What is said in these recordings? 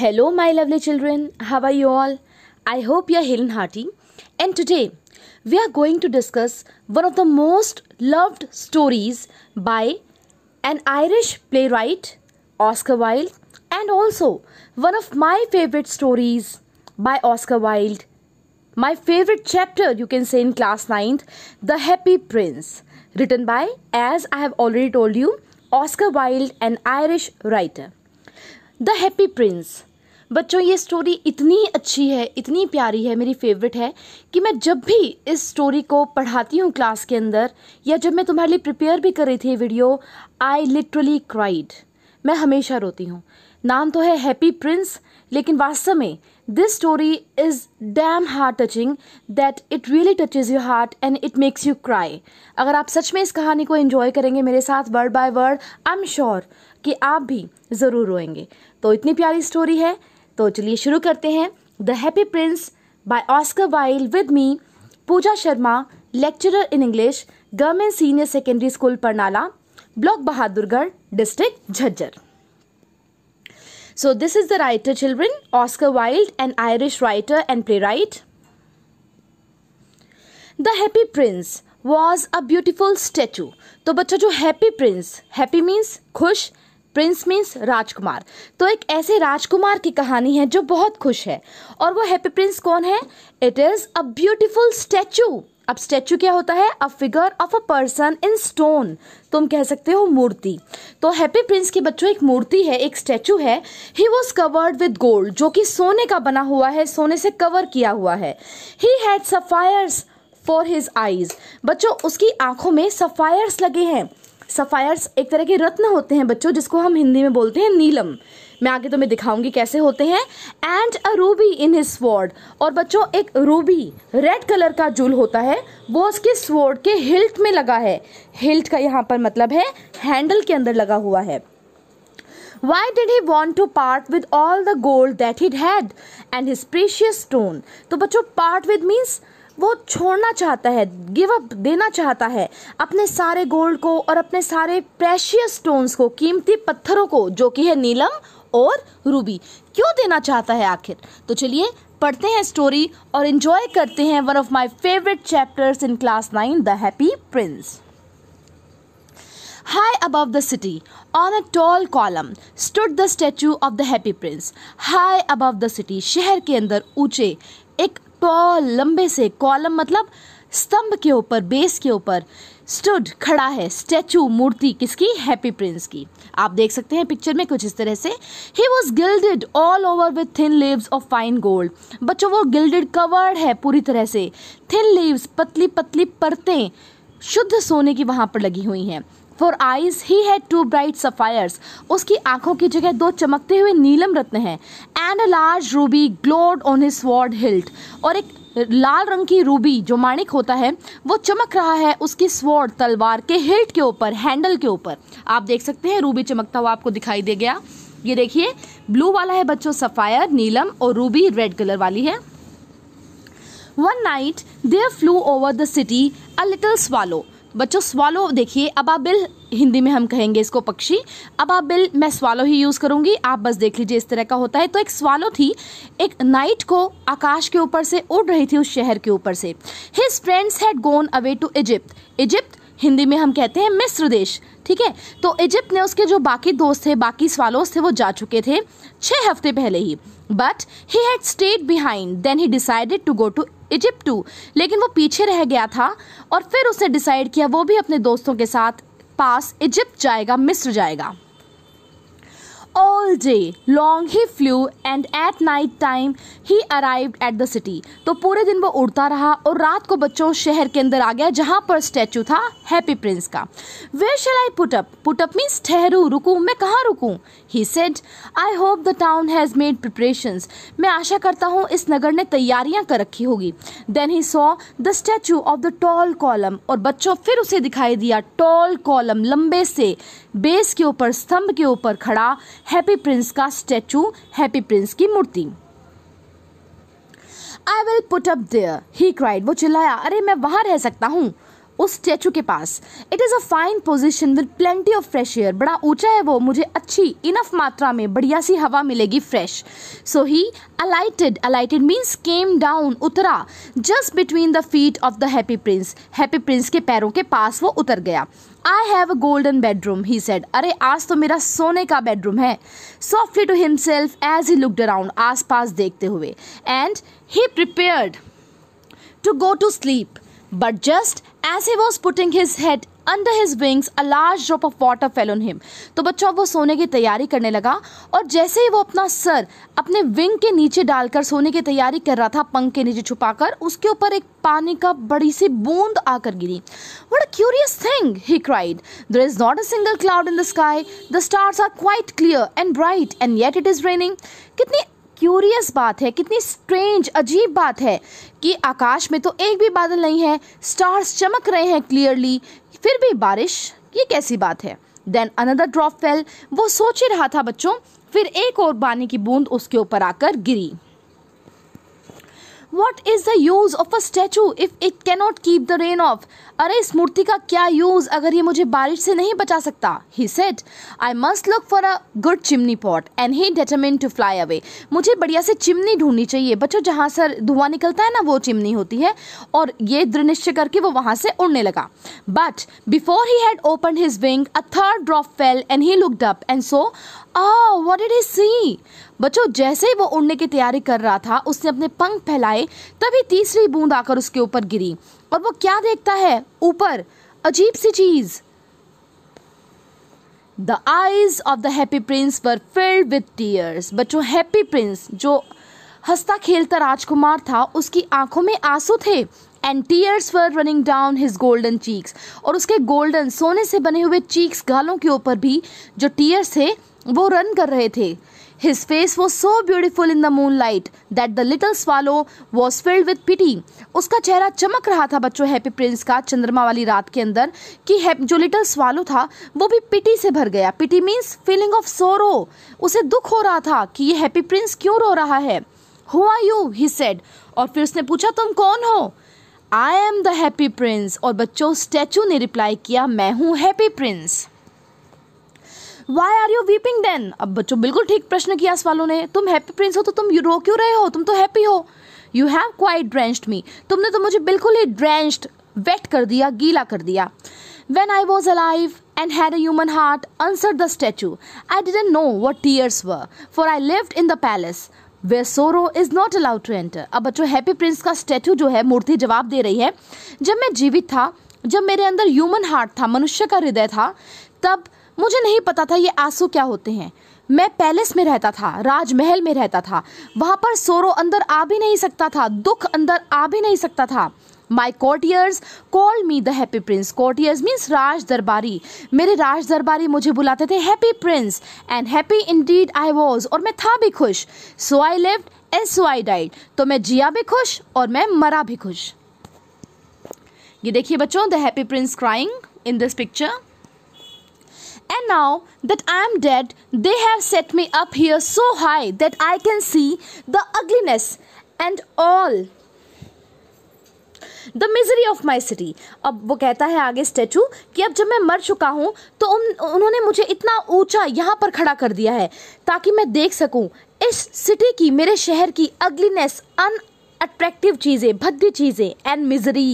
Hello, my lovely children. How are you all? I hope you are hale and hearty. And today, we are going to discuss one of the most loved stories by an Irish playwright, Oscar Wilde, and also one of my favorite stories by Oscar Wilde. My favorite chapter, you can say, in class 9th, The Happy Prince, written by, as I have already told you, Oscar Wilde, an Irish writer. The Happy Prince. बच्चों ये story इतनी अच्छी है इतनी प्यारी है मेरी favourite है कि मैं जब भी इस स्टोरी को पढ़ाती हूँ क्लास के अंदर या जब मैं तुम्हारे लिए प्रिपेयर भी कर रही थी वीडियो आई लिटरली क्राइड मैं हमेशा रोती हूँ नाम तो है हैप्पी प्रिंस लेकिन वास्तव में this story is damn heart touching that it really touches your heart and it makes you cry अगर आप सच में इस कहानी को इन्जॉय करेंगे मेरे साथ word by word I am sure कि आप भी ज़रूर रोएंगे तो इतनी प्यारी स्टोरी है तो चलिए शुरू करते हैं the happy prince by Oscar Wilde with me Pooja Sharma lecture in English government senior secondary school Parnala block Bahadurgarh district Jhajjar so this is the writer children Oscar Wilde and Irish writer and playwright the happy prince was a beautiful statue तो बच्चा जो happy Prince happy means खुश prince means राजकुमार तो एक ऐसे राजकुमार की कहानी है जो बहुत खुश है और वो हैप्पी प्रिंस कौन है it is a beautiful statue अब स्टैचू क्या होता है a figure of a person in stone तुम कह सकते हो मूर्ति तो हैप्पी प्रिंस के बच्चों एक मूर्ति है एक स्टैचू है he was covered with gold जो कि सोने का बना हुआ है सोने से कवर किया हुआ है he had sapphires for his eyes बच्चों उसकी आंखों में सफायर्स लगे हैं सफ़ायर्स एक तरह के रत्न होते हैं बच्चों जिसको हम हिंदी में बोलते हैं नीलम मैं आगे तुम्हें तो दिखाऊंगी कैसे होते हैं and a ruby in his sword और बच्चों एक रूबी रेड कलर का जूल होता है वो उसके स्वॉर्ड के हिल्ट में लगा है हिल्ट का यहाँ पर मतलब है हैंडल के अंदर लगा हुआ है Why did he want to part with all the gold that he'd had and his precious stone? तो बच्चों part with means वो छोड़ना चाहता है गिव अप देना चाहता है अपने सारे गोल्ड को और अपने सारे प्रेशियस स्टोन्स को कीमती पत्थरों को जो कि है नीलम और रूबी क्यों देना चाहता है आखिर तो चलिए पढ़ते हैं स्टोरी और इन्जॉय करते हैं one of my favourite chapters in class nine the happy prince High above the city, on a tall column, stood the statue of the happy prince. High above the city, शहर के अंदर ऊंचे एक toll लंबे से column मतलब स्तंभ के ऊपर बेस के ऊपर स्टूड खड़ा है स्टैचू मूर्ति किसकी हैप्पी प्रिंस की आप देख सकते हैं पिक्चर में कुछ इस तरह से he was gilded all over with thin leaves of fine gold बच्चों वो गिल्डेड कवर्ड है पूरी तरह से थिन लीव्स पतली पतली परतें शुद्ध सोने की वहाँ पर लगी हुई हैं for eyes he had two bright sapphires उसकी आंखों की जगह दो चमकते हुए नीलम रत्न हैं and a large ruby glowed on his sword hilt और एक लाल रंग की रूबी जो माणिक होता है वो चमक रहा है उसकी स्वॉर्ड तलवार के हिल्ट के ऊपर हैंडल के ऊपर आप देख सकते हैं रूबी चमकता हुआ आपको दिखाई दे गया ये देखिए ब्लू वाला है बच्चों सफायर नीलम और रूबी रेड कलर वाली है one night there flew over the city a little swallow बच्चों स्वालो देखिए अबाबिल हिंदी में हम कहेंगे इसको पक्षी अबाबिल मैं स्वालो ही यूज़ करूँगी आप बस देख लीजिए इस तरह का होता है तो एक स्वालो थी एक नाइट को आकाश के ऊपर से उड़ रही थी उस शहर के ऊपर से his friends had gone away to Egypt Egypt Hindi में हम कहते हैं मिस्र देश ठीक है तो इजिप्त ने उसके जो बाकी दोस्त थे बाकी स्वालोस थे वो जा चुके थे छः हफ्ते पहले ही but he had stayed behind then he decided to go to Egypt too लेकिन वो पीछे रह गया था और फिर उसने डिसाइड किया वो भी अपने दोस्तों के साथ पास इजिप्ट जाएगा मिस्र जाएगा all day long he flew and at night time he arrive at the city तो पूरे दिन वो उड़ता रहा और रात को बच्चों शहर के अंदर आ गया जहाँ पर स्टैचू था हैप्पी प्रिंस का where shall I put up put up means ठहरू रुकू मैं कहाँ रुकूँ he said I hope the town has made preparation मैं आशा करता हूँ इस नगर ने तैयारियां कर रखी होगी then he saw the statue of the tall column और बच्चों फिर उसे दिखाई दिया टॉल कॉलम लंबे से बेस के ऊपर स्तंभ के ऊपर खड़ा हैप्पी प्रिंस का स्टैचू हैप्पी प्रिंस की मूर्ति I will put up there he cried वो चिल्लाया अरे मैं वहां रह सकता हूँ उस स्टैचू के पास it is a fine position with plenty of fresh air बड़ा ऊंचा है वो मुझे अच्छी इनफ मात्रा में बढ़िया सी हवा मिलेगी fresh so he alighted alighted means came down उतरा just between the feet of the happy Prince Happy Prince के पैरों के पास वो उतर गया I have a golden bedroom he said अरे आज तो मेरा सोने का बेडरूम है softly to himself as he looked around आस पास देखते हुए and he prepared to go to sleep but just as he was putting his head under his wings a large drop of water fell on him तो बच्चों वो सोने की तैयारी करने लगा और जैसे ही वो अपना सर अपने विंग के नीचे डालकर सोने की तैयारी कर रहा था पंख के नीचे छुपाकर उसके ऊपर एक पानी का बड़ी सी बूंद आकर गिरी what a curious thing he cried there is not a single cloud in the sky the stars are quite clear and bright and yet it is raining कितनी क्यूरियस बात है कितनी स्ट्रेंज अजीब बात है कि आकाश में तो एक भी बादल नहीं है स्टार्स चमक रहे हैं क्लियरली फिर भी बारिश ये कैसी बात है देन अनदर ड्रॉप फेल वो सोच ही रहा था बच्चों फिर एक और पानी की बूंद उसके ऊपर आकर गिरी what is the use of a statue if it cannot keep the rain off अरे इस मूर्ति का क्या यूज अगर ये मुझे बारिश से नहीं बचा सकता he said I must look for a good chimney pot and he determine to fly away मुझे बढ़िया से चिमनी ढूंढनी चाहिए बच्चों जहाँ सर धुआं निकलता है ना वो चिमनी होती है और ये दृनिश्चय करके वो वहाँ से उड़ने लगा but before he had open his wing a third drop fell and he looked up and saw ah what it is see बच्चों जैसे ही वो उड़ने की तैयारी कर रहा था उसने अपने पंख फैलाए तभी तीसरी बूंद आकर उसके ऊपर गिरी और वो क्या देखता है ऊपर अजीब सी चीज़ the eyes of the happy Prince पर फिल्ड विद टीयर्स बच्चों हैप्पी प्रिंस जो हंसता खेलता राजकुमार था उसकी आंखों में आंसू थे and tears were running down his golden cheeks और उसके गोल्डन सोने से बने हुए चीक्स गालों के ऊपर भी जो टीयर्स थे वो रन कर रहे थे His face was so beautiful in the moonlight that the little swallow was filled with pity. उसका चेहरा चमक रहा था बच्चों हैप्पी प्रिंस का चंद्रमा वाली रात के अंदर कि जो लिटिल स्वालो था वो भी पिटी से भर गया पिटी मीन्स फीलिंग ऑफ सोरो उसे दुख हो रहा था कि ये हैप्पी प्रिंस क्यों रो रहा है who are you he said और फिर उसने पूछा तुम कौन हो I am the happy Prince और बच्चों स्टैचू ने रिप्लाई किया मैं हूँ Happy Prince why are you weeping then अब बच्चों बिल्कुल ठीक प्रश्न किया इस वालों ने तुम हैप्पी प्रिंस हो तो तुम रो क्यों रहे हो तुम तो हैप्पी हो you have quite drenched me तुमने तो मुझे बिल्कुल ही ड्रेंच्ड वेट कर दिया गीला कर दिया when I was alive and had a human heart, answered the statue. I didn't know what tears were, for I lived in the palace. Where sorrow is not allowed to enter अब बच्चों Happy Prince का statue जो है मूर्ति जवाब दे रही है जब मैं जीवित था जब मेरे अंदर ह्यूमन हार्ट था मनुष्य का हृदय था तब मुझे नहीं पता था ये आंसू क्या होते हैं मैं पैलेस में रहता था राजमहल में रहता था वहाँ पर सोरो अंदर आ भी नहीं सकता था दुख अंदर आ भी नहीं सकता था my courtiers call me the happy Prince courtiers means राज दरबारी मेरे राज दरबारी मुझे बुलाते थे Happy Prince and happy indeed I was और मैं था भी खुश so I lived and so I died तो मैं जिया भी खुश और मैं मरा भी खुश ये देखिए बच्चों the happy Prince crying in this picture and now that I am dead they have set me up here so high that I can see the ugliness and all the misery of my city अब वो कहता है आगे statue कि अब जब मैं मर चुका हूँ तो उन उन्होंने मुझे इतना ऊंचा यहाँ पर खड़ा कर दिया है ताकि मैं देख सकूँ इस सिटी की मेरे शहर की अग्लीनेस अन अट्रैक्टिव चीज़ें भद्य चीज़ें and misery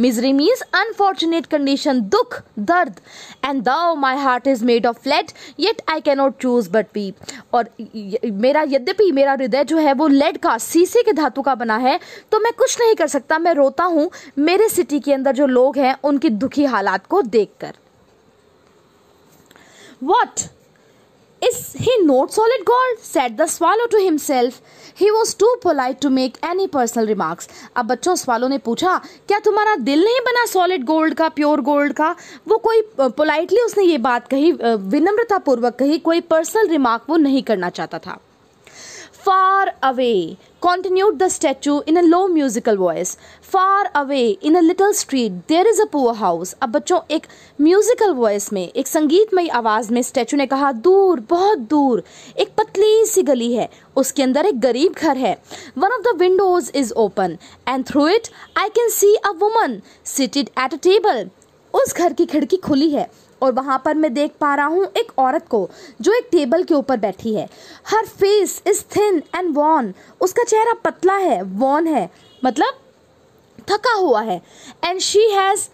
misery means unfortunate condition दुख दर्द एंड दाओ my heart is made of late yet I cannot not choose but P और मेरा यद्यपि मेरा हृदय जो है वो लेड का सीसे के धातु का बना है तो मैं कुछ नहीं कर सकता मैं रोता हूँ मेरे सिटी के अंदर जो लोग हैं उनकी दुखी हालात को देख कर what Is he not solid gold? said the swallow to himself. He was too polite to make any personal remarks. अब बच्चों swallow ने पूछा क्या तुम्हारा दिल नहीं बना solid gold का pure gold का वो कोई पोलाइटली उसने ये बात कही विनम्रतापूर्वक कही कोई पर्सनल रिमार्क वो नहीं करना चाहता था Far away, continued the statue in a low musical voice. Far away, in a little street, there is a poor house. अब बच्चों एक म्यूजिकल वॉइस में एक संगीतमय आवाज में स्टैचू ने कहा दूर बहुत दूर एक पतली सी गली है उसके अंदर एक गरीब घर है one of the windows is open and through it I can see a woman seated at a table उस घर की खिड़की खुली है और वहाँ पर मैं देख पा रहा हूँ एक औरत को जो एक टेबल के ऊपर बैठी है her face is thin and worn उसका चेहरा पतला है वॉन है मतलब थका हुआ है and she has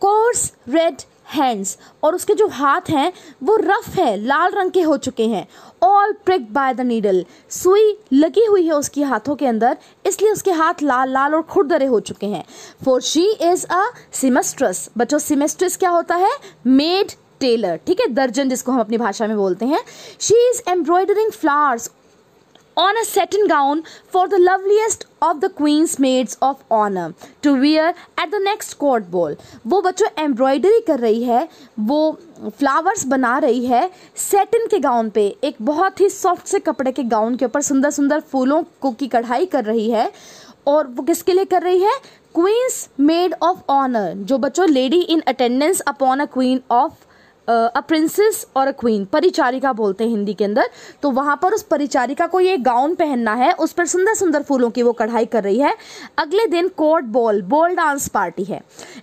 coarse red hands और उसके जो हाथ हैं वो रफ है लाल रंग के हो चुके हैं all prick by the needle सुई लगी हुई है उसके हाथों के अंदर इसलिए उसके हाथ लाल लाल और खुरदरे हो चुके हैं for she is a seamstress बच्चों सिमेस्ट्रस क्या होता है मेड टेलर ठीक है दर्जन जिसको हम अपनी भाषा में बोलते हैं she is embroidering flowers on a satin gown for the loveliest of the queen's maids of honour to wear at the next court ball वो बच्चों एम्ब्रॉयडरी कर रही है वो फ्लावर्स बना रही है सेटिन के गाउन पे एक बहुत ही सॉफ्ट से कपड़े के गाउन के ऊपर सुंदर सुंदर फूलों को की कढ़ाई कर रही है और वो किसके लिए कर रही है क्वींस मेड ऑफ ऑनर जो बच्चों lady in attendance upon a queen of a princess और अ क्वीन परिचारिका बोलते हैं हिंदी के अंदर तो वहां पर उस परिचारिका को ये गाउन पहनना है उस पर सुंदर सुंदर फूलों की वो कढ़ाई कर रही है अगले दिन court ball ball dance party है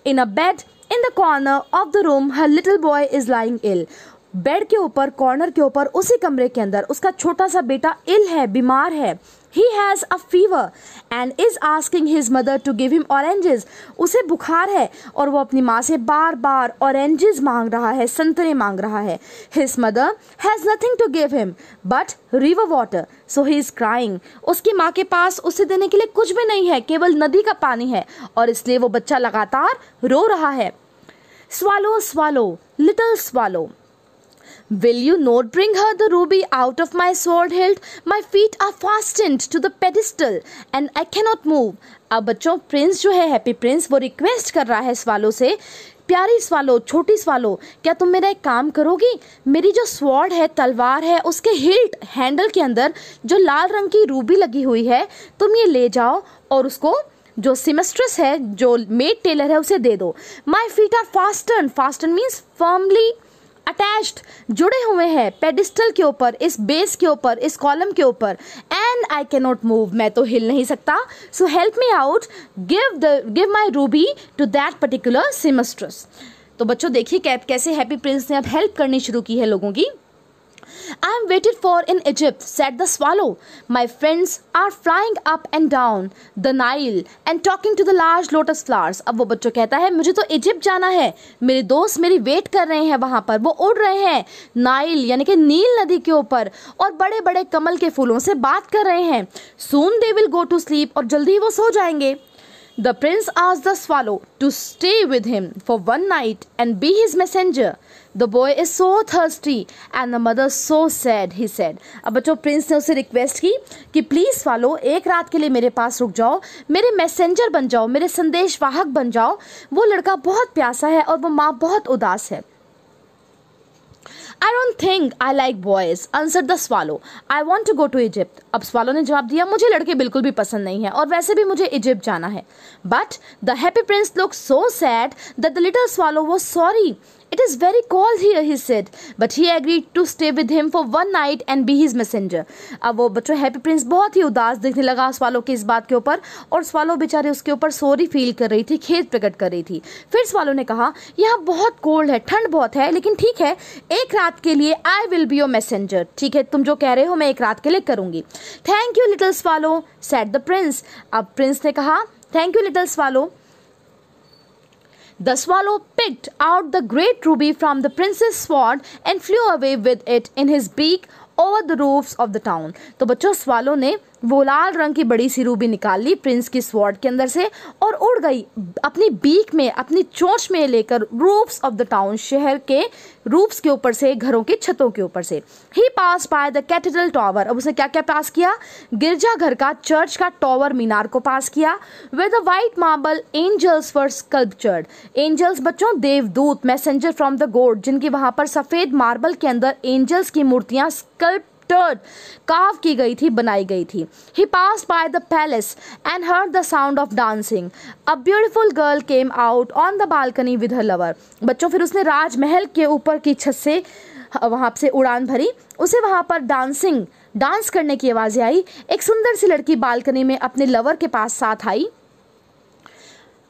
in a bed in the corner of the room her little boy is lying ill bed के ऊपर कॉर्नर के ऊपर उसी कमरे के अंदर उसका छोटा सा बेटा इल है बीमार है he has a fever and is asking his mother to give him oranges उसे बुखार है और वो अपनी माँ से बार बार ऑरेंजेस मांग रहा है संतरे मांग रहा है his mother has nothing to give him but river water so he is crying उसकी माँ के पास उसे देने के लिए कुछ भी नहीं है केवल नदी का पानी है और इसलिए वो बच्चा लगातार रो रहा है swallow swallow little swallow Will you not bring her the ruby out of my sword hilt? My feet are fastened to the pedestal and I cannot move. अब बच्चों प्रिंस जो है हैप्पी प्रिंस वो रिक्वेस्ट कर रहा है swallow से प्यारी स्वालो छोटी स्वालो क्या तुम मेरा एक काम करोगी मेरी जो स्वॉर्ड है तलवार है उसके हिल्ट हैंडल के अंदर जो लाल रंग की रूबी लगी हुई है तुम ये ले जाओ और उसको जो सिमेस्ट्रस है जो मेड टेलर है उसे दे दो my feet are fasten fasten means firmly attached जुड़े हुए हैं पेडिस्टल के ऊपर इस बेस के ऊपर इस कॉलम के ऊपर एंड आई कैन नॉट मूव मैं तो हिल नहीं सकता so help me out give the give my ruby to that particular seamstress तो बच्चों देखिए कैसे हैप्पी प्रिंस ने अब हेल्प करनी शुरू की है लोगों की waited for in Egypt, said the swallow. My friends are flying up and down the Nile and talking to the large lotus flowers. अब वो बच्चों कहता है मुझे तो इजिप्ट जाना है मेरे दोस्त मेरी वेट कर रहे हैं वहाँ पर वो उड़ रहे हैं नाइल यानी कि नील नदी के ऊपर और बड़े बड़े कमल के फूलों से बात कर रहे हैं soon they will go to sleep और जल्दी वो सो जाएंगे The prince asked the swallow to stay with him for one night and be his messenger. The boy is so thirsty and the mother so sad, he said. अब बच्चों Prince ने उसे request की कि प्लीज़ स्वालो एक रात के लिए मेरे पास रुक जाओ मेरे मैसेंजर बन जाओ मेरे संदेश वाहक बन जाओ वो लड़का बहुत प्यासा है और वो माँ बहुत उदास है I don't think I like boys answer the swallow I want to go to Egypt अब स्वालो ने जवाब दिया मुझे लड़के बिल्कुल भी पसंद नहीं है और वैसे भी मुझे इजिप्ट जाना है but the happy Prince look so sad that the little swallow वो sorry It is very cold here, he said, but he agreed to stay with him for one night and be his messenger. अब वो बच्चों Happy Prince बहुत ही उदास दिखने लगा swallow के इस बात के ऊपर और स्वालो बेचारे उसके ऊपर सॉरी फील कर रही थी खेत प्रकट कर रही थी फिर स्वालो ने कहा यहाँ बहुत कोल्ड है ठंड बहुत है लेकिन ठीक है एक रात के लिए I will be your messenger ठीक है तुम जो कह रहे हो मैं एक रात के लिए करूँगी thank you little swallow said the prince अब प्रिंस ने कहा thank you little swallow The swallow picked out the great ruby from the prince's sword and flew away with it in his beak over the roofs of the town. तो बच्चों swallow ने वो लाल रंग की बड़ी सी Ruby निकाल ली Prince की sword के अंदर से और उड़ गई अपनी बीक में अपनी चोंच में लेकर रूफ्स ऑफ द टाउन शहर के रूफ्स के ऊपर से घरों के छतों के ऊपर से he passed by the cathedral tower अब उसने क्या क्या पास किया गिरजाघर का चर्च का टॉवर मीनार को पास किया with the white marble angels for sculptured angels बच्चों देवदूत मैसेंजर फ्रॉम द गोड जिनकी वहां पर सफेद मार्बल के अंदर एंजल्स की मूर्तियां स्कल्प स्कल्प्टर्ड काव की गई थी बनाई गई थी he passed by the palace and heard the sound of dancing a beautiful girl came out on the balcony with her lover बच्चों फिर उसने राजमहल के ऊपर की छत से वहाँ से उड़ान भरी उसे वहाँ पर डांसिंग डांस करने की आवाज़ें आई एक सुंदर सी लड़की बालकनी में अपने लवर के पास साथ आई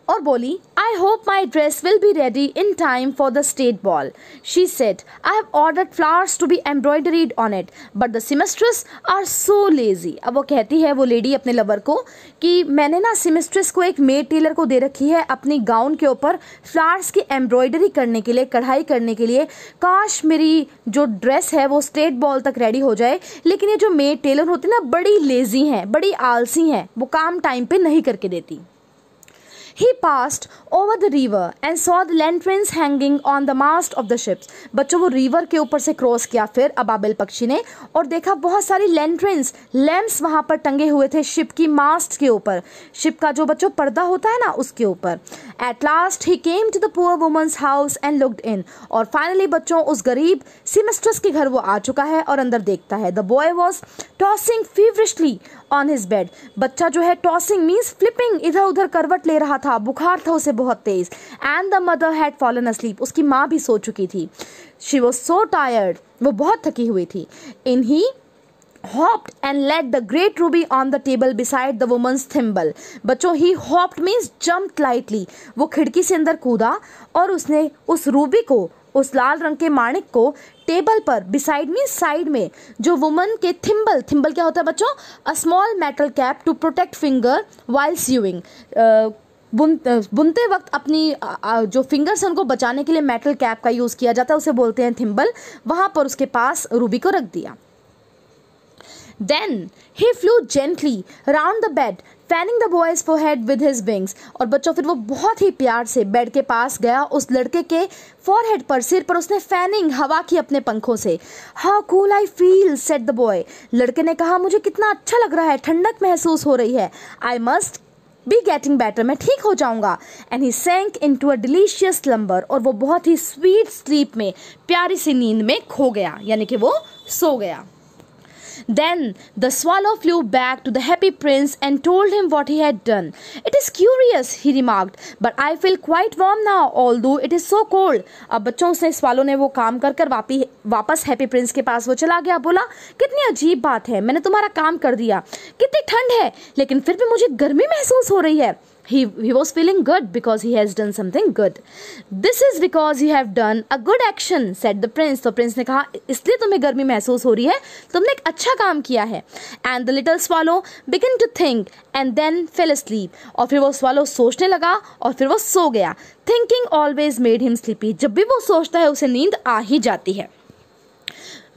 और बोली I hope my dress will be ready in time for the state ball she said I have order flowers to be embroidered on it but the seamstress are so lazy अब वो कहती है वो लेडी अपने lover को कि मैंने ना सिमेस्ट्रेस को एक मेड टेलर को दे रखी है अपनी गाउन के ऊपर फ्लावर्स की एम्ब्रॉयडरी करने के लिए कढ़ाई करने के लिए काश मेरी जो ड्रेस है वो स्टेट बॉल तक रेडी हो जाए लेकिन ये जो मेड टेलर होती ना बड़ी लेजी हैं बड़ी आलसी हैं वो काम टाइम पर नहीं करके देती He passed over the river and saw the lanterns hanging on the mast of the ships. बच्चों वो रिवर के ऊपर से क्रॉस किया फिर अबाबेल पक्षी ने और देखा बहुत सारी लेंट्रेंस लैम्प्स वहां पर टंगे हुए थे शिप की मास्ट के ऊपर शिप का जो बच्चों पर्दा होता है ना उसके ऊपर at last he came to the poor woman's house and looked in और फाइनली बच्चों उस गरीब सिमिस्ट्रस के घर वो आ चुका है और अंदर देखता है the boy was tossing feverishly on his bed बच्चा जो है टॉसिंग मीन्स फ्लिपिंग इधर उधर करवट ले रहा था बुखार था उसे बहुत तेज and the mother had fallen asleep उसकी माँ भी सो चुकी थी शी वॉज सो टायर्ड वो बहुत थकी हुई थी इन ही hopped and laid the great ruby on the table beside the woman's thimble. बच्चों he hopped means jumped lightly. वो खिड़की से अंदर कूदा और उसने उस रूबी को उस लाल रंग के माणिक को टेबल पर बिसाइड मीन साइड में जो वुमन के थिम्बल थिम्बल क्या होता है बच्चों a small metal cap to protect finger while sewing बुन बुनते वक्त अपनी जो फिंगर्स हैं उनको बचाने के लिए मेटल कैप का यूज़ किया जाता है उसे बोलते हैं थिम्बल वहाँ पर उसके पास रूबी को रख दिया then he flew gently round the bed fanning the boy's forehead with his wings और बच्चों फिर वो बहुत ही प्यार से बेड के पास गया उस लड़के के हेड पर सिर पर उसने फैनिंग हवा की अपने पंखों से how cool I feel said the boy लड़के ने कहा मुझे कितना अच्छा लग रहा है ठंडक महसूस हो रही है I must be getting better मैं ठीक हो जाऊंगा and he sank into a delicious slumber और वो बहुत ही स्वीट स्लीप में प्यारी सी नींद में खो गया यानी कि वो सो गया Then the swallow flew back to the happy prince and told him what he had done. It is curious, he remarked, but I feel quite warm now, although it is so cold. अब बच्चों उसने swallow ने वो काम कर कर वापी वापस happy Prince के पास वो चला गया बोला कितनी अजीब बात है मैंने तुम्हारा काम कर दिया कितनी ठंड है लेकिन फिर भी मुझे गर्मी महसूस हो रही है he, he was feeling good because he has done something good this is because you have done a good action said the prince तो प्रिंस ने कहा इसलिए तुम्हें गर्मी महसूस हो रही है तुमने एक अच्छा काम किया है and the little swallow begin to think and then fell sleep और फिर वो स्वालो सोचने लगा और फिर वो सो गया thinking always made him sleepy जब भी वो सोचता है उसे नींद आ ही जाती है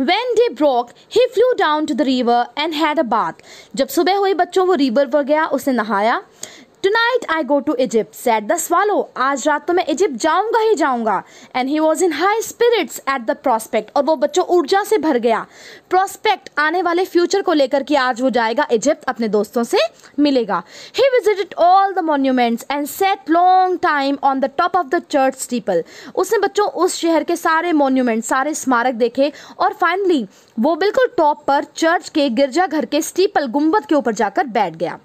When day broke, he flew down to the river and had a bath. जब सुबह हुई बच्चों वो रिवर पर गया उसने नहाया tonight I go to Egypt said the swallow आज रात तो मैं इजिप्ट जाऊंगा ही जाऊंगा and he was in high spirits at the prospect और वो बच्चों ऊर्जा से भर गया प्रोस्पेक्ट आने वाले फ्यूचर को लेकर कि आज वो जाएगा इजिप्ट अपने दोस्तों से मिलेगा he visited all the monuments and sat long time on the top of the church steeple उसने बच्चों उस शहर के सारे मोन्यूमेंट सारे स्मारक देखे और फाइनली वो बिल्कुल टॉप पर चर्च के गिरजाघर के स्टीपल गुम्बद के ऊपर जाकर बैठ गया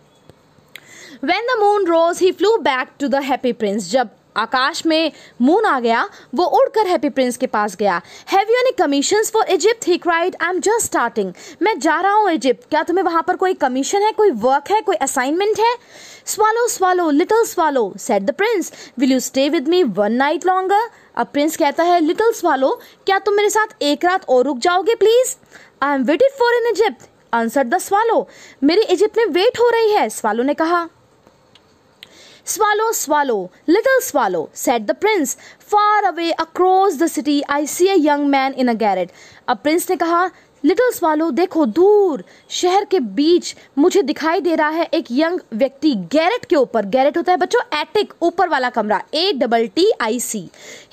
when the moon rose he flew back to the happy Prince जब आकाश में मून आ गया वो उड़कर हैप्पी प्रिंस के पास गया have you any commission for Egypt he cried I am just starting मैं जा रहा हूँ इजिप्ट क्या तुम्हें वहाँ पर कोई कमीशन है कोई वर्क है कोई असाइनमेंट है swallow swallow little swallow said the prince will you stay with me one night longer अब प्रिंस कहता है लिटिल स्वालो क्या तुम मेरे साथ एक रात और रुक जाओगे please I am waited for in Egypt answer the swallow मेरी इजिप्ट में वेट हो रही है स्वालो ने कहा Swallow, swallow, little swallow, said the prince. Far away across the city, I see a young man in a garret. A prince ne kaha, little swallow देखो दूर शहर के बीच मुझे दिखाई दे रहा है एक यंग व्यक्ति गैरेट के ऊपर गैरेट होता है बच्चों एटिक ऊपर वाला कमरा A double T I C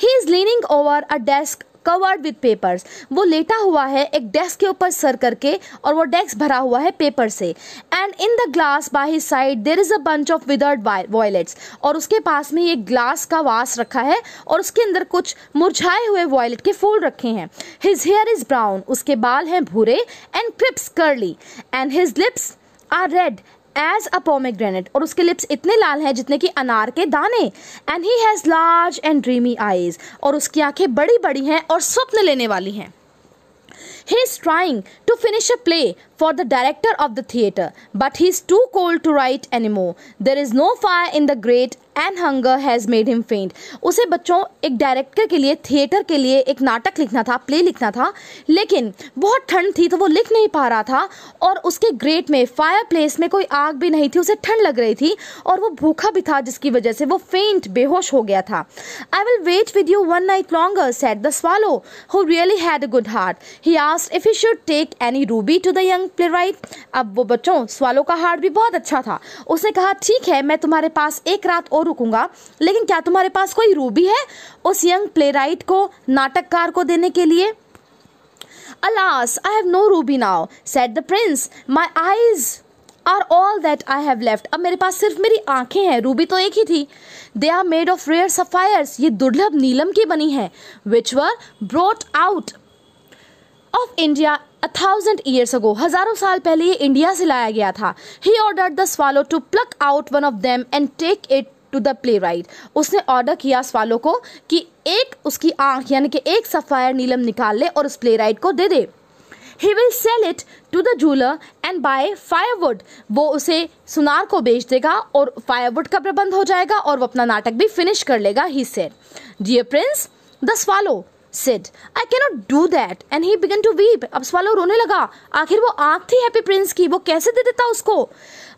he is leaning over a desk covered with papers वो लेटा हुआ है एक डेस्क के ऊपर सर करके और वो डेस्क भरा हुआ है पेपर से and in the glass by his side there is a bunch of withered violets और उसके पास में एक ग्लास का वास रखा है और उसके अंदर कुछ मुरझाए हुए वॉयलेट के फूल रखे हैं हिज हेयर इज ब्राउन उसके बाल हैं भूरे and crisp curly and his lips are red as a pomegranate और उसके लिप्स इतने लाल हैं जितने कि अनार के दाने and he has large and dreamy eyes और उसकी आंखें बड़ी बड़ी हैं और स्वप्न लेने वाली हैं he is trying to finish a play for the director of the theatre, but he's too cold to write anymore. There is no fire in the grate and hunger has made him faint उसे बच्चों एक director के लिए theatre के लिए एक नाटक लिखना था प्ले लिखना था लेकिन बहुत ठंड थी तो वो लिख नहीं पा रहा था और उसके ग्रेट में फायर प्लेस में कोई आग भी नहीं थी उसे ठंड लग रही थी और वो भूखा भी था जिसकी वजह से वो फेंट बेहोश हो गया था I will wait with you one night longer said the swallow who really had a good heart he asked if he should take any ruby to the young playwright अब वो बच्चों स्वालो का हार्ट भी बहुत अच्छा था उसने कहा ठीक है मैं तुम्हारे पास एक रात और रुकूंगा लेकिन क्या तुम्हारे पास कोई रूबी है उस यंग प्लेराइट को नाटककार को देने के लिए alas I have no ruby now said the prince My eyes are all that I have left अब मेरे पास सिर्फ मेरी आंखें हैं रूबी तो एक ही थी they are made of rare sapphires ये दुर्लभ नीलम की बनी है which were brought out of India thousand years ago हजारों साल पहले ये इंडिया से लाया गया था he ordered the swallow to pluck out one of them and take it to the playwright उसने ऑर्डर किया स्वालो को कि एक उसकी आंख यानी कि एक सफ़ायर नीलम निकाल ले और उस प्ले राइट को दे दे he will sell it to the jeweller and buy firewood वो उसे सुनार को बेच देगा और फायरवुड का प्रबंध हो जाएगा और वो अपना नाटक भी फिनिश कर लेगा he said dear prince the swallow said I cannot do that and he began to weep अब स्वालो रोने लगा आखिर वो आंख थी हैप्पी प्रिंस की वो कैसे दे देता उसको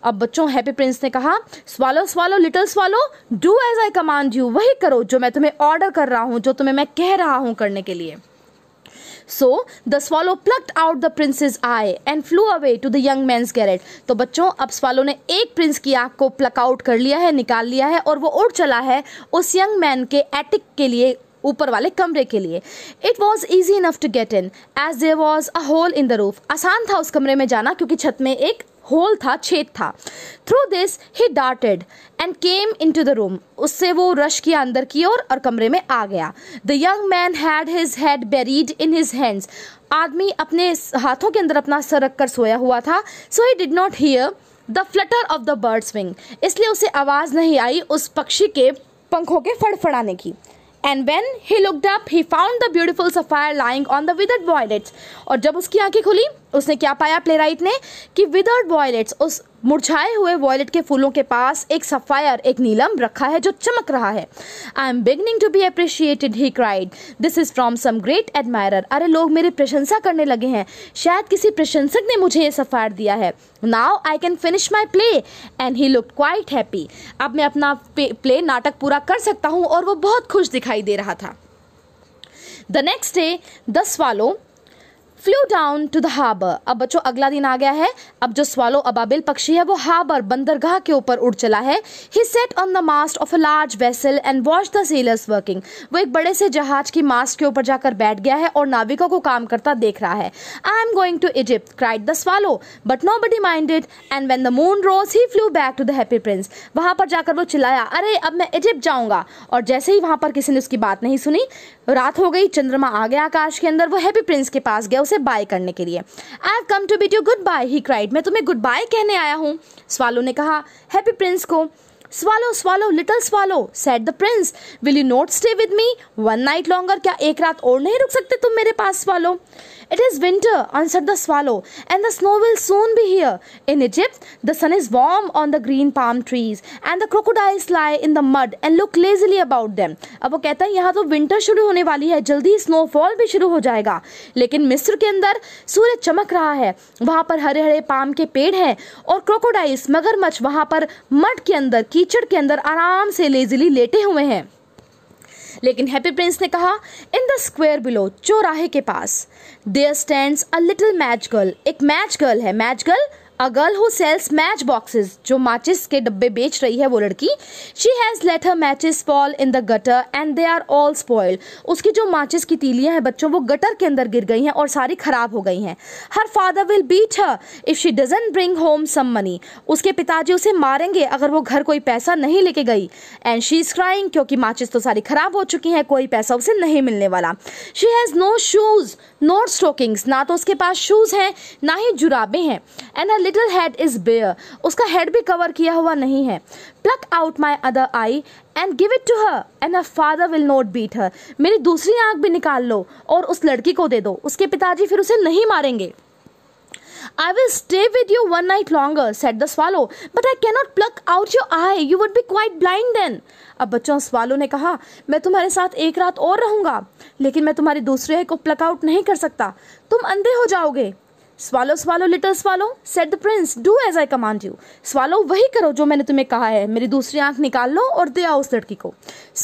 अब बच्चों हैप्पी प्रिंस ने कहा swallow swallow little swallow do as I command you वही करो जो मैं तुम्हें ऑर्डर कर रहा हूँ जो तुम्हें मैं कह रहा हूँ करने के लिए so the swallow plucked out the prince's eye and flew away to the young man's garret तो बच्चों अब स्वालो ने एक प्रिंस की आंख को प्लक आउट कर लिया है निकाल लिया है और वो उड़ चला है उस यंग मैन के एटिक के लिए ऊपर वाले कमरे के लिए it was easy enough to get in as there was a hole in the roof आसान था उस कमरे में जाना क्योंकि छत में एक होल था छेद था through this he darted and came into the room उससे वो रश किया अंदर की ओर और, और कमरे में आ गया the young man had his head buried in his hands आदमी अपने हाथों के अंदर अपना सर रख कर सोया हुआ था so he did not hear the flutter of the bird's wing इसलिए उसे आवाज़ नहीं आई उस पक्षी के पंखों के फड़फड़ाने की and when he looked up he found the beautiful sapphire lying on the withered violets और जब उसकी आंखें खुली उसने क्या पाया प्लेराइट ने कि विदर्ड वॉयलेट्स उस मुरझाए हुए वॉयलेट के फूलों के पास एक सफायर एक नीलम रखा है जो चमक रहा है I am beginning to be appreciated he cried this is from some great admirer अरे लोग मेरी प्रशंसा करने लगे हैं शायद किसी प्रशंसक ने मुझे ये सफायर दिया है now I can finish my play and he look quite happy अब मैं अपना प्ले नाटक पूरा कर सकता हूँ और वो बहुत खुश दिखाई दे रहा था द नेक्स्ट डे द वालों flew down to the harbour अब बच्चों अगला दिन आ गया है अब जो स्वालो अबाबिल पक्षी है वो हार्बर बंदरगाह के ऊपर उड़ चला है he sat on the mast of a large vessel and watch the sailors working वो एक बड़े से जहाज की मास्ट के ऊपर जाकर बैठ गया है और नाविकों को काम करता देख रहा है I am going to Egypt cried the swallow but nobody minded and when the moon rose he flew back to the happy Prince वहां पर जाकर वो चिल्लाया अरे अब मैं इजिप्ट जाऊंगा और जैसे ही वहां पर किसी ने उसकी बात नहीं सुनी रात हो गई चंद्रमा आ गया आकाश के अंदर वो हैप्पी प्रिंस के पास गया से बाय करने के लिए I have come to bid you goodbye he cried मैं तुम्हें गुड बाय कहने आया हूँ स्वालो ने कहा हैप्पी प्रिंस को swallow swallow little swallow said the prince will you not stay with me one night longer क्या एक रात और नहीं रुक सकते तुम मेरे पास swallow It is winter, answered the swallow, and the snow will soon be here. In Egypt, the sun is warm on the green palm trees, and the crocodiles lie in the mud and look lazily about them. अब वो कहता है यहाँ तो winter शुरू होने वाली है जल्दी स्नोफॉल भी शुरू हो जाएगा लेकिन मिस्र के अंदर सूरज चमक रहा है वहाँ पर हरे हरे पाम के पेड़ हैं और क्रोकोडाइल्स मगरमच्छ वहाँ पर मड के अंदर कीचड़ के अंदर आराम से लेजिली लेटे हुए हैं लेकिन हैप्पी प्रिंस ने कहा इन द स्क्वेयर बिलो चौराहे के पास there stand a little match girl एक मैच गर्ल है match girl a girl who sells match boxes जो माचिस के डब्बे बेच रही है वो लड़की she has let her matches fall in the gutter and they are all spoil उसकी जो माचिस की तीलियां हैं बच्चों वो गटर के अंदर गिर गई हैं और सारी ख़राब हो गई हैं her father will beat her if she doesn't bring home some money उसके पिताजी उसे मारेंगे अगर वो घर कोई पैसा नहीं लेके गई एंड शी इज़ क्राइंग क्योंकि माचिस तो सारी ख़राब हो चुकी हैं कोई पैसा उसे नहीं मिलने वाला she has no shoes no stockings ना तो उसके पास शूज़ हैं ना ही जुराबे हैं and middle head is bare उसका हेड भी कवर किया हुआ नहीं है pluck out my other eye and give it to her and her father will not beat her मेरी दूसरी आंख भी निकाल लो और उस लड़की को दे दो उसके पिताजी फिर उसे नहीं मारेंगे I will stay with you one night longer, said the swallow. But I cannot pluck out your eye. You would be quite blind then. अब बच्चों स्वालो ने कहा मैं तुम्हारे साथ एक रात और रहूंगा लेकिन मैं तुम्हारी दूसरे आई को प्लक आउट नहीं कर सकता तुम अंधे हो जाओगे swallow swallow little swallow said the prince do as I command you swallow वही करो जो मैंने तुम्हें कहा है मेरी दूसरी आंख निकाल लो और दे आओ उस लड़की को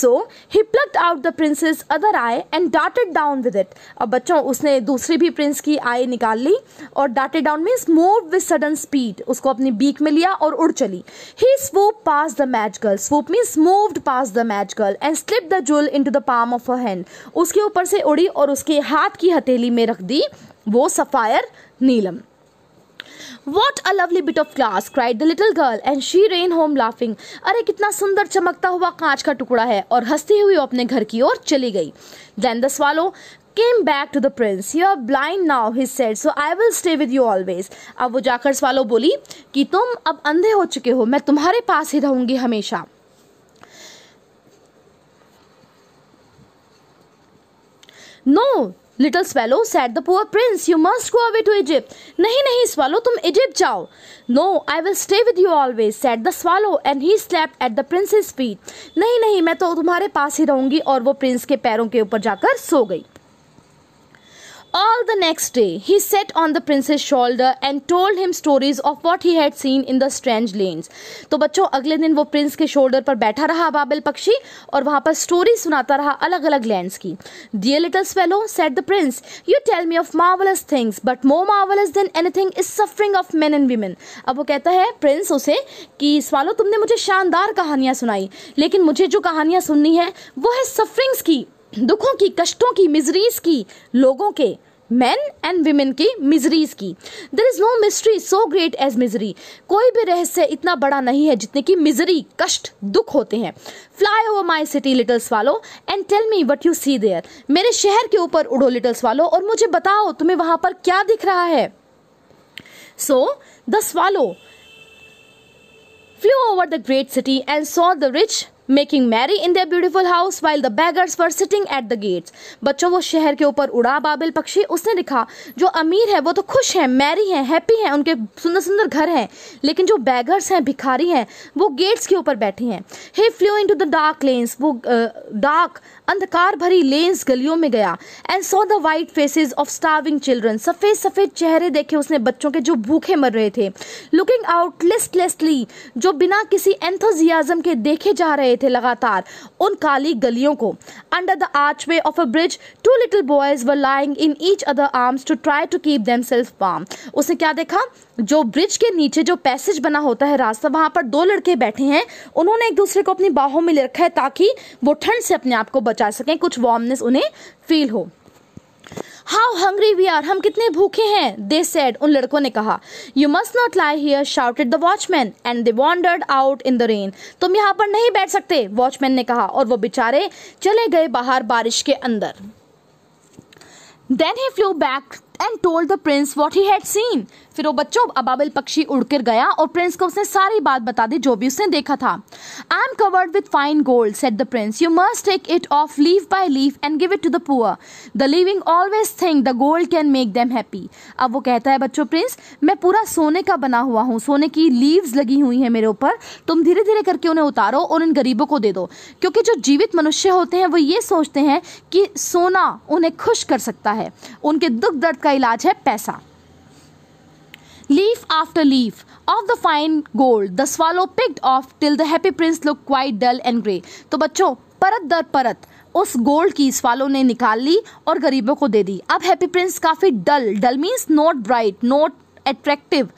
so he pluck out the prince's other eye and डाटेड डाउन विद इट अब बच्चों उसने दूसरी भी प्रिंस की आई निकाल ली और डाटेड down means move with sudden speed उसको अपनी बीक में लिया और उड़ चली he swoop past the match girl swoop means moved past the match girl and slip the jewel into the palm of a hand उसके ऊपर से उड़ी और उसके हाथ की हथेली में रख दी वो सफ़ायर नीलम what a lovely bit of glass cried the little girl and she ran home laughing अरे कितना सुंदर चमकता हुआ कांच का टुकड़ा है और हंसती हुई अपने घर की ओर चली गई then the swallow came back to the prince you are blind now his said so I will stay with you always अब वो जाकर स्वालो बोली कि तुम अब अंधे हो चुके हो मैं तुम्हारे पास ही रहूंगी हमेशा no little swallow said the poor prince you must go away to Egypt नहीं नहीं स्वालो तुम इजिप्ट जाओ no I will stay with you always said the swallow and he slept at the prince's feet नहीं नहीं मैं तो तुम्हारे पास ही रहूंगी और वो प्रिंस के पैरों के ऊपर जाकर सो गई All the next day, he sat on the prince's shoulder and told him stories of what he had seen in the strange lanes. तो बच्चों अगले दिन वो प्रिंस के शोल्डर पर बैठा रहा बाबल पक्षी और वहाँ पर स्टोरी सुनाता रहा अलग अलग लैंड की dear little swallow said the prince you tell me of marvellous things but more marvellous than anything is suffering of men and women अब वो कहता है प्रिंस उसे कि स्वालो तुमने मुझे शानदार कहानियाँ सुनाई लेकिन मुझे जो कहानियाँ सुननी है वो है सफरिंग्स की दुखों की कष्टों की मिजरीज की लोगों के मैन एंड वीमेन की मिजरीज की there is no mystery so great as misery कोई भी रहस्य इतना बड़ा नहीं है जितने की मिजरी कष्ट दुख होते हैं fly over my city little swallow and tell me what you see there मेरे शहर के ऊपर उड़ो लिटल स्वालो और मुझे बताओ तुम्हें वहां पर क्या दिख रहा है so the swallow flew over the great city and saw the rich making merry in the beautiful house while the beggars were sitting at the gates बच्चों वो शहर के ऊपर उड़ा बाबिल पक्षी उसने लिखा जो अमीर है वो तो खुश हैं मैरी हैं हैप्पी हैं उनके सुंदर सुंदर घर हैं लेकिन जो बैगर्स हैं भिखारी हैं वो गेट्स के ऊपर बैठी हैं he flew into the dark lanes वो डार्क अंधकार भरी लेन्स गलियों में गया and saw the white faces of starving children सफ़ेद सफ़ेद चेहरे देखे उसने बच्चों के जो भूखे मर रहे थे लुकिंग आउट लिस्टलेसली जो बिना किसी एंथोजियाजम के देखे जा रहे थे लगातार उन काली गलियों को under the archway of a bridge two little boys were lying in each other's arms to try to keep themselves palm उसने क्या देखा जो ब्रिज के नीचे जो पैसेज बना होता है रास्ता वहां पर दो लड़के बैठे हैं उन्होंने एक दूसरे को अपनी बाहों में ले रखा है ताकि वो ठंड से अपने आप को बच बचा सकें कुछ वार्मनेस उन्हें फील हो हाउ हंग्री वी आर हम कितने भूखे हैं दे सेड उन लड़कों ने कहा you must not lie here shouted the watchman and they wandered out in the rain तुम यहाँ पर नहीं बैठ सकते वॉचमैन ने कहा और वो बेचारे चले गए बाहर बारिश के अंदर then he flew back and told the prince what he had seen फिर वो बच्चों अबाबिल पक्षी उड़कर गया और प्रिंस को उसने सारी बात बता दी जो भी उसने देखा था I am covered with fine gold said the prince you must take it off leaf by leaf and give it to the poor the living always think the gold can make them happy अब वो कहता है बच्चों Prince मैं पूरा सोने का बना हुआ हूँ सोने की लीव्स लगी हुई हैं मेरे ऊपर तुम धीरे धीरे करके उन्हें उतारो और इन गरीबों को दे दो क्योंकि जो जीवित मनुष्य होते हैं वो ये सोचते हैं कि सोना उन्हें खुश कर सकता है उनके दुख दर्द का इलाज है पैसा Leaf after leaf of the fine gold the swallow picked off till the happy prince looked quite dull and grey. तो बच्चों परत दर परत उस गोल्ड की स्वालो ने निकाल ली और गरीबों को दे दी अब हैप्पी प्रिंस काफ़ी dull dull means not bright not attractive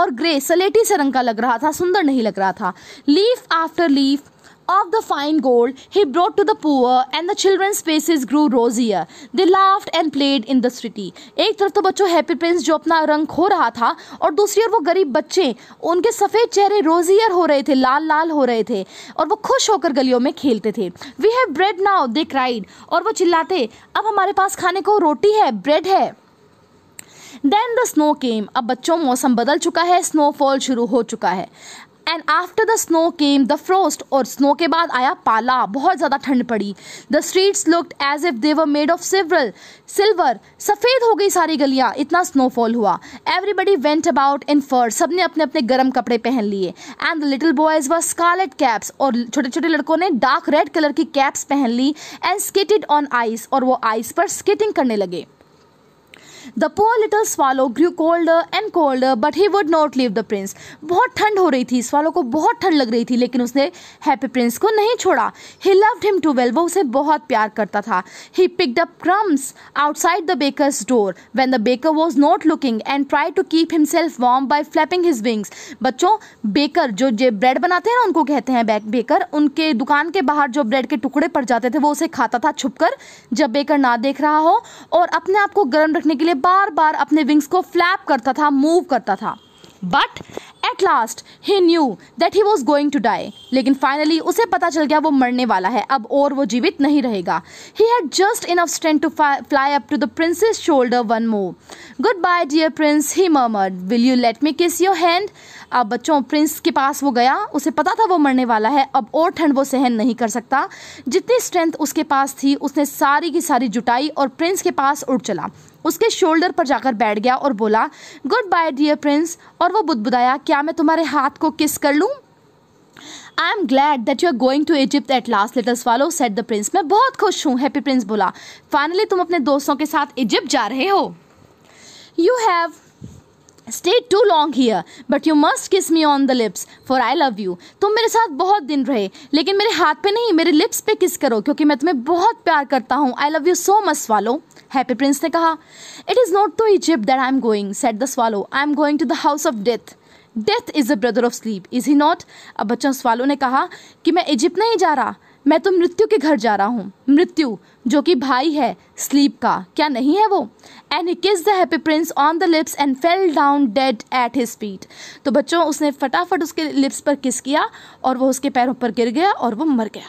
और ग्रे सलेटी से रंग का लग रहा था सुंदर नहीं लग रहा था leaf after leaf of the fine gold he brought to the poor and the children's faces grew rosier. They laughed and played in the city. एक तरफ तो बच्चों हैप्पी प्रिंस जो अपना रंग खो रहा था और दूसरी ओर वो गरीब बच्चे उनके सफ़ेद चेहरे रोजियर हो रहे थे लाल लाल हो रहे थे और वो खुश होकर गलियों में खेलते थे we have bread now they cried और वो चिल्लाते अब हमारे पास खाने को रोटी है ब्रेड है देन द स्नो केम अब बच्चों मौसम बदल चुका है स्नोफॉल शुरू हो चुका है and after the snow came the frost और स्नो के बाद आया पाला बहुत ज़्यादा ठंड पड़ी the streets looked as if they were made of silver silver सफ़ेद हो गई सारी गलियाँ इतना स्नोफॉल हुआ everybody went about in fur सब ने अपने अपने गर्म कपड़े पहन लिए and the little boys wore scarlet caps और छोटे छोटे लड़कों ने डार्क रेड कलर की कैप्स पहन ली एंड स्केटेड ऑन आइस और वो आइस पर स्केटिंग करने लगे The poor little swallow grew colder and colder, but he would not leave the prince. बहुत ठंड हो रही थी स्वालो को बहुत ठंड लग रही थी लेकिन उसने हैप्पी प्रिंस को नहीं छोड़ा He loved him too well. वो उसे बहुत प्यार करता था He picked up crumbs outside the baker's door when the baker was not looking and tried to keep himself warm by flapping his wings. बच्चों बेकर जो जो ब्रेड बनाते हैं ना उनको कहते हैं बेकर उनके दुकान के बाहर जो ब्रेड के टुकड़े पड़ जाते थे वो उसे खाता था छुपकर जब बेकर ना देख रहा हो और अपने आप को गर्म रखने के लिए ये बार बार अपने विंग्स को फ्लैप करता था मूव करता था but at last he knew that he was going to die लेकिन फाइनली उसे पता चल गया वो मरने वाला है अब और वो जीवित नहीं रहेगा he had just enough strength to fly up to the prince's shoulder once more goodbye dear prince he murmured will you let me kiss your hand अब बच्चों प्रिंस के पास वो गया उसे पता था वो मरने वाला है अब और ठंड वो सहन नहीं कर सकता जितनी स्ट्रेंथ उसके पास थी उसने सारी की सारी जुटाई और प्रिंस के पास उड़ चला उसके शोल्डर पर जाकर बैठ गया और बोला गुड बाय डियर प्रिंस और वो बुदबुदाया क्या मैं तुम्हारे हाथ को किस कर लूँ I am glad that you are going to Egypt at last little swallow said the prince मैं बहुत खुश हूँ हैप्पी प्रिंस बोला फाइनली तुम अपने दोस्तों के साथ इजिप्ट जा रहे हो you have stay too long here but you must kiss me on the lips for I love you तुम मेरे साथ बहुत दिन रहे लेकिन मेरे हाथ पे नहीं मेरे लिप्स पे किस करो क्योंकि मैं तुम्हें बहुत प्यार करता हूँ I love you so much swallow happy Prince ने कहा it is not to Egypt that I am going said the swallow I am going to the house of death death is a brother of sleep is he not अब बच्चों swallow ने कहा कि मैं Egypt नहीं जा रहा मैं तो मृत्यु के घर जा रहा हूँ मृत्यु जो कि भाई है स्लीप का क्या नहीं है वो and he kiss the happy prince on the lips and fell down dead at his feet तो बच्चों उसने फटाफट उसके लिप्स पर किस किया और वो उसके पैरों पर गिर गया और वो मर गया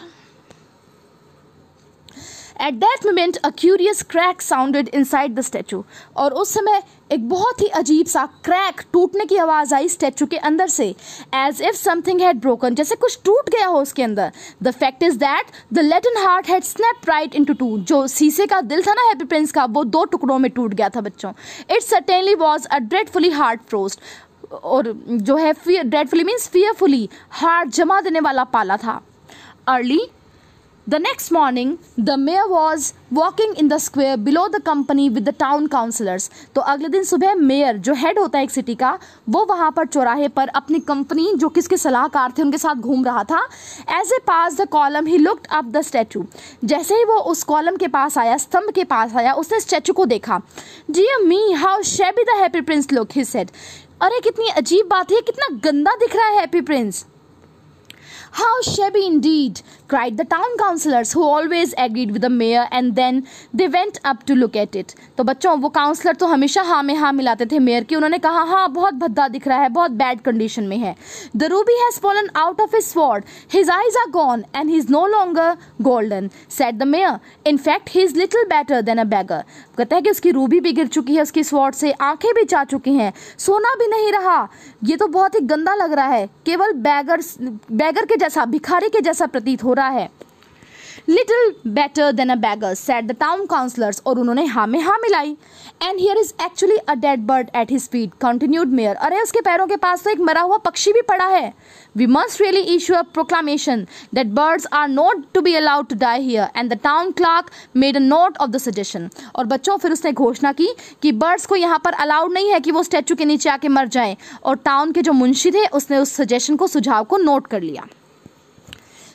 at that moment a curious crack sounded inside the statue और उस समय एक बहुत ही अजीब सा क्रैक टूटने की आवाज़ आई स्टैचू के अंदर से as if something had broken जैसे कुछ टूट गया हो उसके अंदर the fact is that the leaden heart had snap right in two जो शीशे का दिल था ना हैप्पी प्रिंस का वो दो टुकड़ों में टूट गया था बच्चों it certainly was a dreadfully hard frost और जो है फियर ड्रेडफुली मीन्स फियरफुली हार्ट जमा देने वाला पाला था early The next morning, the mayor was walking in the square below the company with the town councillors. तो अगले दिन सुबह मेयर जो हेड होता है एक सिटी का वो वहाँ पर चौराहे पर अपनी कंपनी जो किसके सलाहकार थे उनके साथ घूम रहा था as he pass the column he looked up the statue जैसे ही वो उस कॉलम के पास आया स्तंभ के पास आया उसने स्टैचू को देखा dear me how shabby the happy Prince look he said अरे कितनी अजीब बात है कितना गंदा दिख रहा है happy prince How shabby indeed! cried the town councillors, who always agreed with the mayor, and then they went up to look at it. तो बच्चों वो काउंसलर तो हमेशा हाँ में हाँ मिलाते थे मेयर की उन्होंने कहा हाँ बहुत भद्दा दिख रहा है बहुत बैड कंडीशन में है the ruby has fallen out of his sword his eyes are gone and he is no longer golden said the mayor in fact he is little better than a beggar कहता है कि उसकी Ruby भी गिर चुकी है उसकी sword से आंखें भी जा चुकी हैं सोना भी नहीं रहा ये तो बहुत ही गंदा लग रहा है केवल बैगर बैगर के जैसा भिखारी के जैसा प्रतीत हो रहा है little better than a beggar said the town councillors और उन्होंने हाँ में हाँ मिलाई and here is actually a dead bird at his feet continued mayor अरे उसके पैरों के पास तो एक मरा हुआ पक्षी भी पड़ा है we must really issue a proclamation that birds are not to be allowed to die here and the town clerk made a note of the suggestion और बच्चों फिर उसने घोषणा की कि बर्ड्स को यहाँ पर अलाउड नहीं है कि वो स्टैचू के नीचे आके मर जाए और टाउन के जो मुंशी थे उसने उस सजेशन को सुझाव को नोट कर लिया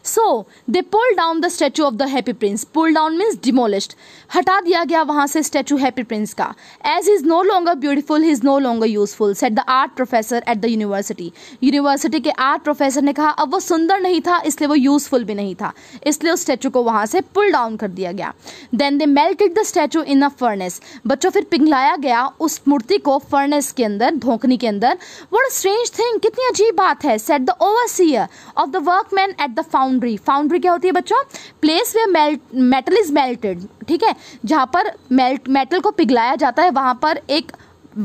so they pull down the statue of the happy prince pull down means demolished हटा दिया गया वहाँ से स्टैचू हैप्पी प्रिंस का as is no longer beautiful is no longer useful said the art professor at the university university के art professor ने कहा अब वो सुंदर नहीं था इसलिए वो यूजफुल भी नहीं था इसलिए उस स्टैचू को वहाँ से पुल डाउन कर दिया गया then they melted the statue in a furnace बच्चों फिर पिघलाया गया उस मूर्ति को फर्नेस के अंदर धोखनी के अंदर वट स्ट्रेंज थिंग कितनी अजीब बात है said the over of the workman at the found foundry foundry क्या होती है बच्चों place where melt metal is melted ठीक है जहाँ पर मेल्ट मेटल को पिघलाया जाता है वहाँ पर एक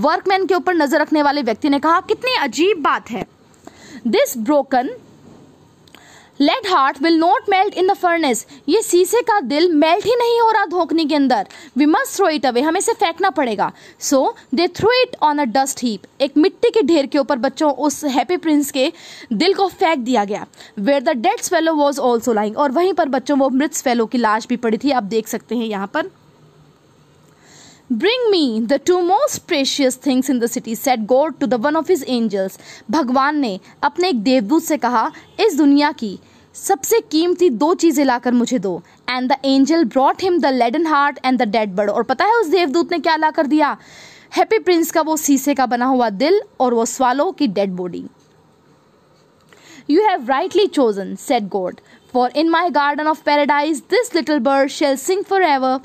वर्कमैन के ऊपर नजर रखने वाले व्यक्ति ने कहा कितनी अजीब बात है this broken lead heart will not melt in the furnace ये शीशे का दिल मेल्ट ही नहीं हो रहा धोखनी के अंदर we must throw it away हमें इसे फेंकना पड़ेगा so they throw it on a dust heap एक मिट्टी के ढेर के ऊपर बच्चों उस हैप्पी प्रिंस के दिल को फेंक दिया गया where the dead swallow was also lying और वहीं पर बच्चों वो मृत स्वेलो की लाश भी पड़ी थी आप देख सकते हैं यहाँ पर bring me the two most precious things in the city said God to the one of his angels भगवान ने अपने एक देवदूत से कहा इस दुनिया की सबसे कीमती दो चीज़ें लाकर मुझे दो and the angel brought him the leaden heart and the dead bird और पता है उस देवदूत ने क्या लाकर दिया हैप्पी प्रिंस का वो शीशे का बना हुआ दिल और वो स्वालो की dead body you have rightly chosen said God for in my garden of paradise this little bird shall sing for ever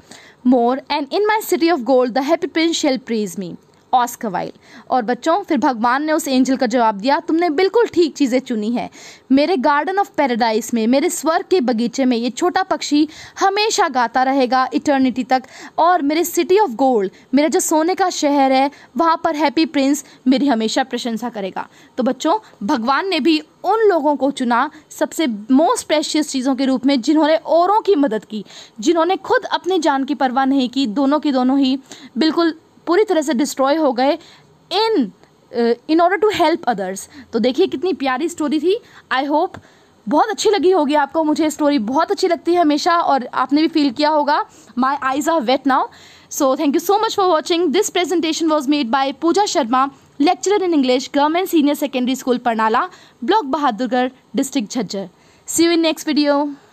more, and in my city of gold the happy prince shall praise me. Oscar Wilde और बच्चों फिर भगवान ने उस angel का जवाब दिया तुमने बिल्कुल ठीक चीज़ें चुनी हैं मेरे गार्डन ऑफ पैराडाइज में मेरे स्वर्ग के बगीचे में ये छोटा पक्षी हमेशा गाता रहेगा इटर्निटी तक और मेरे सिटी ऑफ गोल्ड मेरा जो सोने का शहर है वहाँ पर हैप्पी प्रिंस मेरी हमेशा प्रशंसा करेगा तो बच्चों भगवान ने भी उन लोगों को चुना सबसे मोस्ट प्रेशियस चीज़ों के रूप में जिन्होंने औरों की मदद की जिन्होंने खुद अपनी जान की परवाह नहीं की दोनों की दोनों ही बिल्कुल पूरी तरह से डिस्ट्रॉय हो गए in in order to help others तो देखिए कितनी प्यारी स्टोरी थी आई होप बहुत अच्छी लगी होगी आपको मुझे स्टोरी बहुत अच्छी लगती है हमेशा और आपने भी फील किया होगा my eyes are wet now so thank you so much for watching this presentation was made by Pooja Sharma lecturer in English government senior secondary school Parnala, block Bahadurgarh district Jhajjar see you in next video